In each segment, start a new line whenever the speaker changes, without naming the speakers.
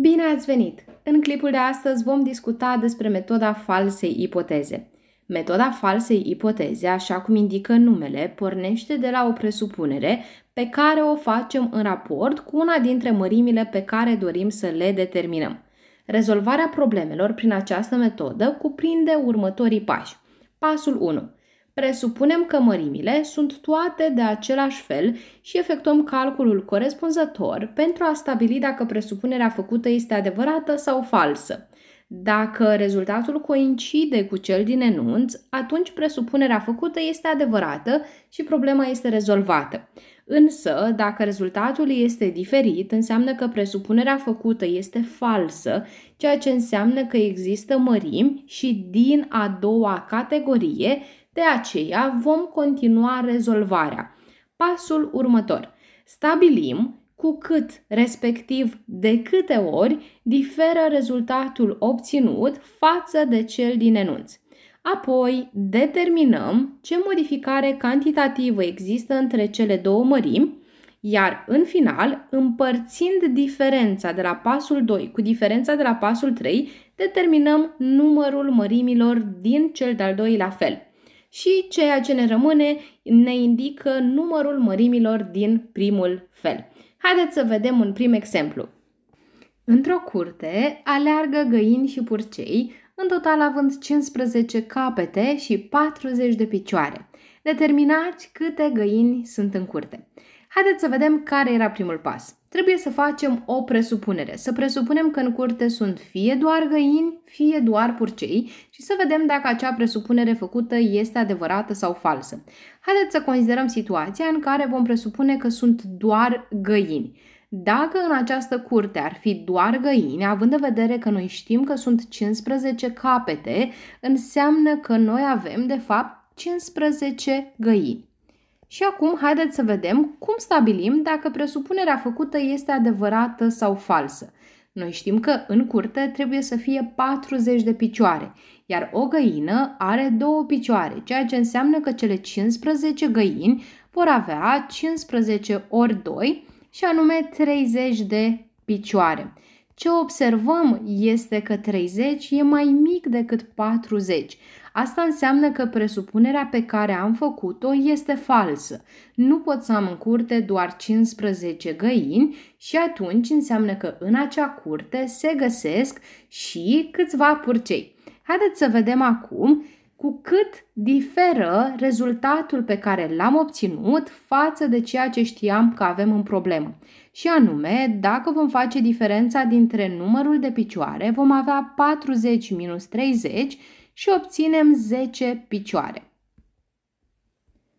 Bine ați venit! În clipul de astăzi vom discuta despre metoda falsei ipoteze. Metoda falsei ipoteze, așa cum indică numele, pornește de la o presupunere pe care o facem în raport cu una dintre mărimile pe care dorim să le determinăm. Rezolvarea problemelor prin această metodă cuprinde următorii pași. Pasul 1. Presupunem că mărimile sunt toate de același fel și efectuăm calculul corespunzător pentru a stabili dacă presupunerea făcută este adevărată sau falsă. Dacă rezultatul coincide cu cel din enunț, atunci presupunerea făcută este adevărată și problema este rezolvată. Însă, dacă rezultatul este diferit, înseamnă că presupunerea făcută este falsă, ceea ce înseamnă că există mărimi și din a doua categorie de aceea vom continua rezolvarea. Pasul următor. Stabilim cu cât, respectiv de câte ori, diferă rezultatul obținut față de cel din enunț. Apoi, determinăm ce modificare cantitativă există între cele două mărimi, iar în final, împărțind diferența de la pasul 2 cu diferența de la pasul 3, determinăm numărul mărimilor din cel de-al doilea fel și ceea ce ne rămâne ne indică numărul mărimilor din primul fel. Haideți să vedem un prim exemplu. Într-o curte aleargă găini și purcei, în total având 15 capete și 40 de picioare. Determinați câte găini sunt în curte. Haideți să vedem care era primul pas trebuie să facem o presupunere. Să presupunem că în curte sunt fie doar găini, fie doar purcei și să vedem dacă acea presupunere făcută este adevărată sau falsă. Haideți să considerăm situația în care vom presupune că sunt doar găini. Dacă în această curte ar fi doar găini, având în vedere că noi știm că sunt 15 capete, înseamnă că noi avem de fapt 15 găini. Și acum haideți să vedem cum stabilim dacă presupunerea făcută este adevărată sau falsă. Noi știm că în curte trebuie să fie 40 de picioare, iar o găină are două picioare, ceea ce înseamnă că cele 15 găini vor avea 15 ori 2 și anume 30 de picioare. Ce observăm este că 30 e mai mic decât 40, Asta înseamnă că presupunerea pe care am făcut-o este falsă. Nu pot să am în curte doar 15 găini și atunci înseamnă că în acea curte se găsesc și câțiva purcei. Haideți să vedem acum cu cât diferă rezultatul pe care l-am obținut față de ceea ce știam că avem în problemă. Și anume, dacă vom face diferența dintre numărul de picioare, vom avea 40 minus 30 și obținem 10 picioare.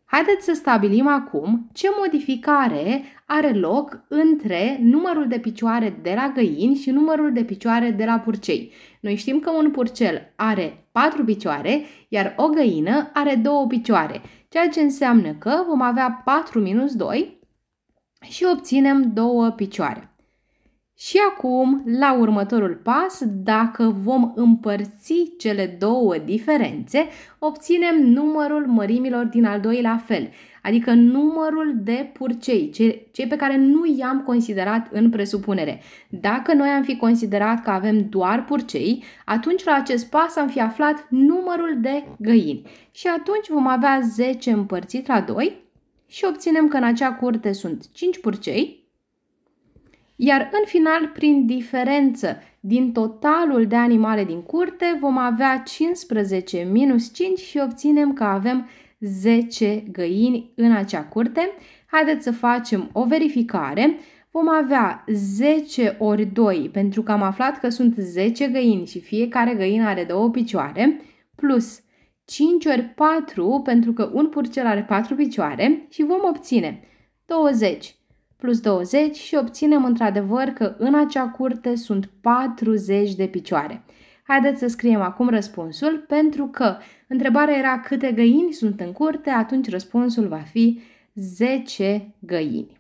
Haideți să stabilim acum ce modificare are loc între numărul de picioare de la găini și numărul de picioare de la purcei. Noi știm că un purcel are 4 picioare, iar o găină are 2 picioare, ceea ce înseamnă că vom avea 4 minus 2 și obținem 2 picioare. Și acum, la următorul pas, dacă vom împărți cele două diferențe, obținem numărul mărimilor din al doilea fel, adică numărul de purcei, cei pe care nu i-am considerat în presupunere. Dacă noi am fi considerat că avem doar purcei, atunci la acest pas am fi aflat numărul de găini. Și atunci vom avea 10 împărțit la 2 și obținem că în acea curte sunt 5 purcei, iar în final, prin diferență din totalul de animale din curte, vom avea 15 minus 5 și obținem că avem 10 găini în acea curte. Haideți să facem o verificare. Vom avea 10 ori 2, pentru că am aflat că sunt 10 găini și fiecare găină are două picioare, plus 5 ori 4, pentru că un purcel are 4 picioare și vom obține 20 plus 20 și obținem într-adevăr că în acea curte sunt 40 de picioare. Haideți să scriem acum răspunsul, pentru că întrebarea era câte găini sunt în curte, atunci răspunsul va fi 10 găini.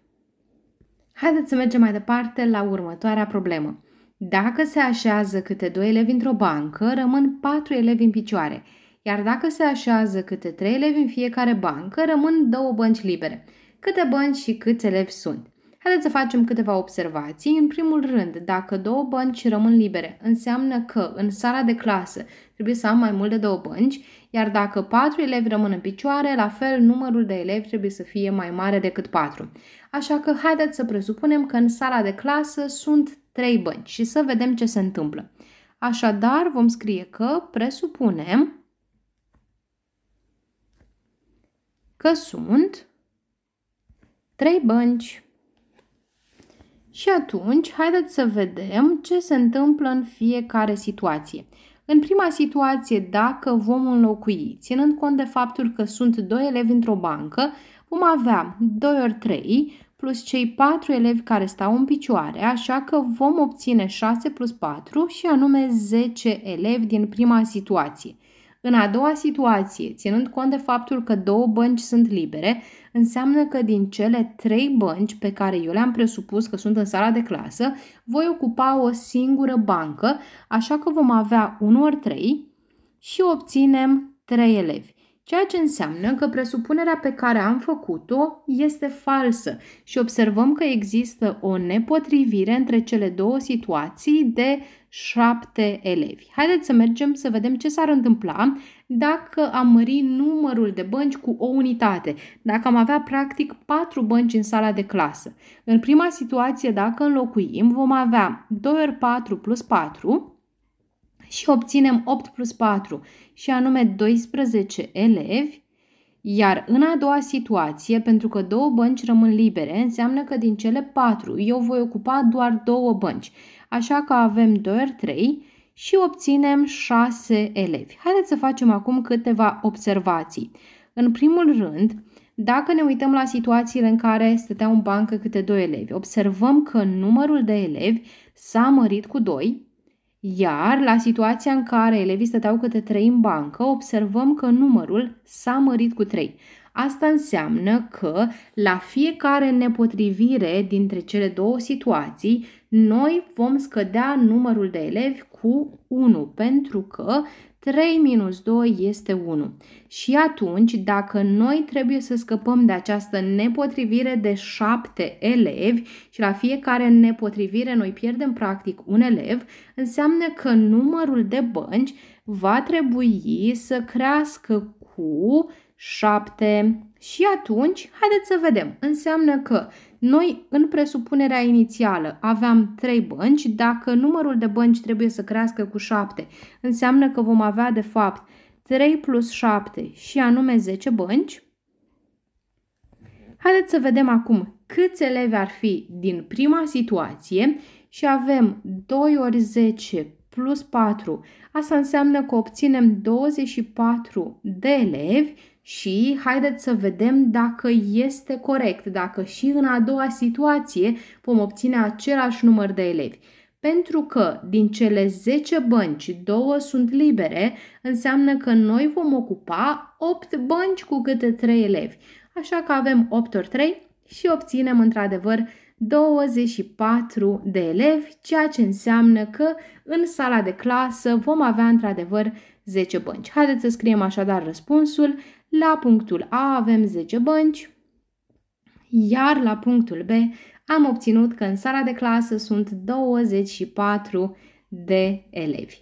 Haideți să mergem mai departe la următoarea problemă. Dacă se așează câte 2 elevi într-o bancă, rămân patru elevi în picioare, iar dacă se așează câte trei elevi în fiecare bancă, rămân două bănci libere câte bănci și câți elevi sunt. Haideți să facem câteva observații. În primul rând, dacă două bănci rămân libere, înseamnă că în sala de clasă trebuie să am mai mult de două bănci, iar dacă patru elevi rămân în picioare, la fel numărul de elevi trebuie să fie mai mare decât patru. Așa că haideți să presupunem că în sala de clasă sunt trei bănci și să vedem ce se întâmplă. Așadar, vom scrie că presupunem că sunt trei bănci. Și atunci, haideți să vedem ce se întâmplă în fiecare situație. În prima situație, dacă vom înlocui, ținând cont de faptul că sunt doi elevi într-o bancă, vom avea 2 ori 3 plus cei 4 elevi care stau în picioare, așa că vom obține 6 plus 4 și anume 10 elevi din prima situație. În a doua situație, ținând cont de faptul că două bănci sunt libere, înseamnă că din cele trei bănci pe care eu le-am presupus că sunt în sala de clasă, voi ocupa o singură bancă, așa că vom avea 1 ori 3 și obținem 3 elevi ceea ce înseamnă că presupunerea pe care am făcut-o este falsă și observăm că există o nepotrivire între cele două situații de șapte elevi. Haideți să mergem să vedem ce s-ar întâmpla dacă am mări numărul de bănci cu o unitate, dacă am avea practic patru bănci în sala de clasă. În prima situație, dacă înlocuim, vom avea 2 ori 4 plus 4 și obținem 8 plus 4 și anume 12 elevi, iar în a doua situație, pentru că două bănci rămân libere, înseamnă că din cele 4 eu voi ocupa doar două bănci, așa că avem 2 ori 3 și obținem 6 elevi. Haideți să facem acum câteva observații. În primul rând, dacă ne uităm la situațiile în care stăteau în bancă câte 2 elevi, observăm că numărul de elevi s-a mărit cu 2, iar la situația în care elevii stăteau câte trei în bancă, observăm că numărul s-a mărit cu trei. Asta înseamnă că la fiecare nepotrivire dintre cele două situații, noi vom scădea numărul de elevi cu 1, pentru că 3 minus 2 este 1. Și atunci, dacă noi trebuie să scăpăm de această nepotrivire de 7 elevi și la fiecare nepotrivire noi pierdem practic un elev, înseamnă că numărul de bănci va trebui să crească cu 7. Și atunci, haideți să vedem. Înseamnă că noi, în presupunerea inițială, aveam 3 bănci. Dacă numărul de bănci trebuie să crească cu 7, înseamnă că vom avea, de fapt, 3 plus 7 și anume 10 bănci. Haideți să vedem acum câți elevi ar fi din prima situație și avem 2 ori 10 plus 4. Asta înseamnă că obținem 24 de elevi și haideți să vedem dacă este corect, dacă și în a doua situație vom obține același număr de elevi. Pentru că din cele 10 bănci, 2 sunt libere, înseamnă că noi vom ocupa 8 bănci cu câte 3 elevi. Așa că avem 8 ori 3 și obținem într-adevăr 24 de elevi, ceea ce înseamnă că în sala de clasă vom avea într-adevăr 10 bănci. Haideți să scriem așadar răspunsul la punctul A avem 10 bănci, iar la punctul B am obținut că în sala de clasă sunt 24 de elevi.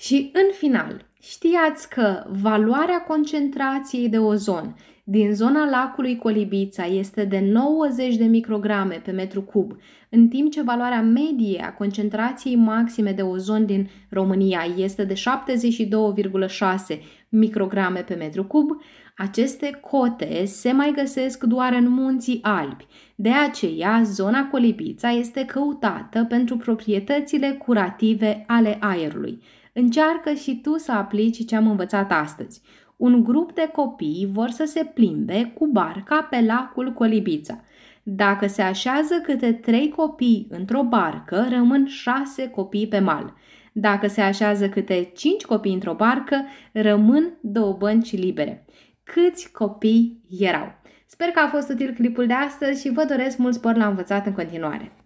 Și în final, știați că valoarea concentrației de ozon din zona lacului Colibița este de 90 de micrograme pe metru cub, în timp ce valoarea medie a concentrației maxime de ozon din România este de 72,6 micrograme pe metru cub, aceste cote se mai găsesc doar în munții albi. De aceea, zona Colibița este căutată pentru proprietățile curative ale aerului. Încearcă și tu să aplici ce am învățat astăzi. Un grup de copii vor să se plimbe cu barca pe lacul Colibița. Dacă se așează câte trei copii într-o barcă, rămân șase copii pe mal. Dacă se așează câte cinci copii într-o barcă, rămân două bănci libere. Câți copii erau? Sper că a fost util clipul de astăzi și vă doresc mult spor la învățat în continuare.